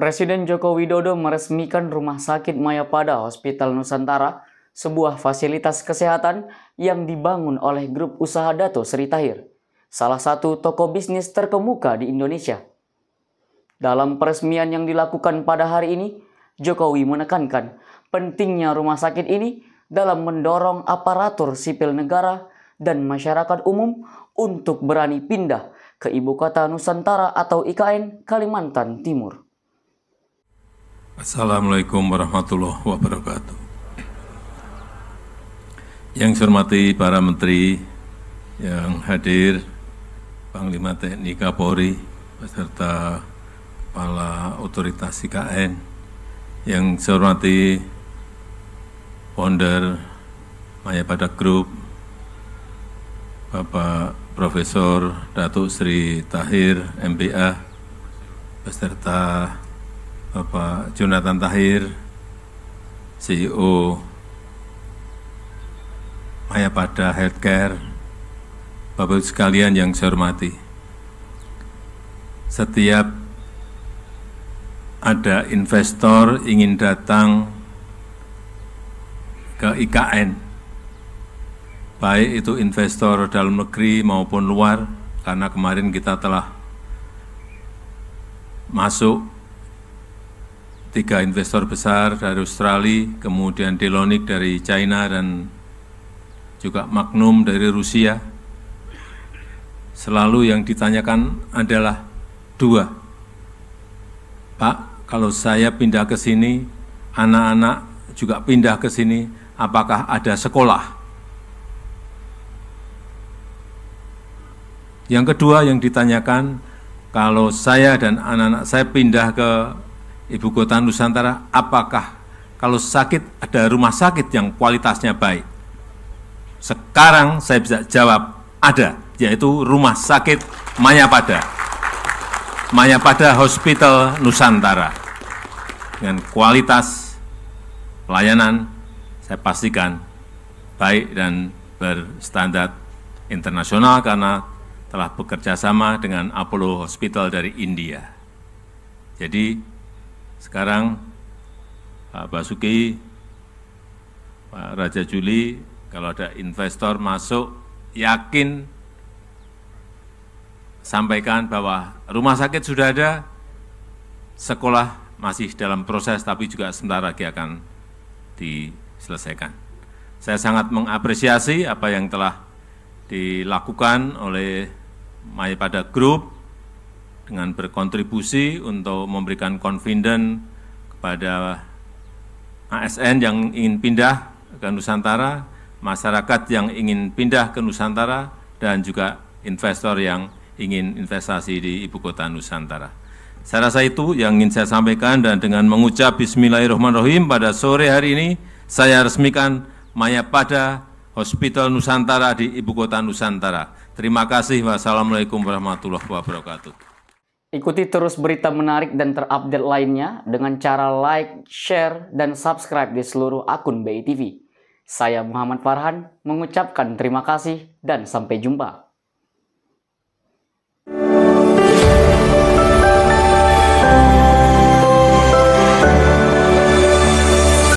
Presiden Joko Widodo meresmikan Rumah Sakit Mayapada Hospital Nusantara, sebuah fasilitas kesehatan yang dibangun oleh grup usaha Dato Sri Tahir, salah satu toko bisnis terkemuka di Indonesia. Dalam peresmian yang dilakukan pada hari ini, Jokowi menekankan pentingnya rumah sakit ini dalam mendorong aparatur sipil negara dan masyarakat umum untuk berani pindah ke ibu kota Nusantara atau IKN Kalimantan Timur. Assalamualaikum warahmatullahi wabarakatuh. Yang saya hormati para menteri yang hadir, Panglima TNI Kapolri, beserta Kepala Otoritas IKN, yang saya hormati Founder Maya Pada Group, Bapak Profesor Datuk Sri Tahir, MBA, beserta Bapak Jonathan Tahir, CEO Maya Pada Healthcare, Bapak-Ibu sekalian yang saya hormati. Setiap ada investor ingin datang ke IKN, baik itu investor dalam negeri maupun luar, karena kemarin kita telah masuk tiga investor besar dari Australia, kemudian Delonik dari China dan juga Magnum dari Rusia. Selalu yang ditanyakan adalah dua. Pak, kalau saya pindah ke sini, anak-anak juga pindah ke sini, apakah ada sekolah? Yang kedua yang ditanyakan, kalau saya dan anak-anak saya pindah ke ibu kota Nusantara, apakah kalau sakit ada rumah sakit yang kualitasnya baik? Sekarang saya bisa jawab, ada, yaitu Rumah Sakit Mayapada. Mayapada Hospital Nusantara. Dengan kualitas pelayanan, saya pastikan baik dan berstandar internasional karena telah bekerja sama dengan Apollo Hospital dari India. Jadi sekarang Pak Basuki, Pak Raja Juli, kalau ada investor masuk, yakin sampaikan bahwa rumah sakit sudah ada, sekolah masih dalam proses tapi juga sebentar lagi akan diselesaikan. Saya sangat mengapresiasi apa yang telah dilakukan oleh Mayapada Group dengan berkontribusi untuk memberikan confident kepada ASN yang ingin pindah ke Nusantara, masyarakat yang ingin pindah ke Nusantara, dan juga investor yang ingin investasi di Ibu Kota Nusantara. Saya rasa itu yang ingin saya sampaikan dan dengan mengucap Bismillahirrahmanirrahim pada sore hari ini saya resmikan Mayapada Hospital Nusantara di Ibu Kota Nusantara. Terima kasih. Wassalamualaikum warahmatullahi wabarakatuh. Ikuti terus berita menarik dan terupdate lainnya dengan cara like, share, dan subscribe di seluruh akun BTV. Saya Muhammad Farhan mengucapkan terima kasih dan sampai jumpa.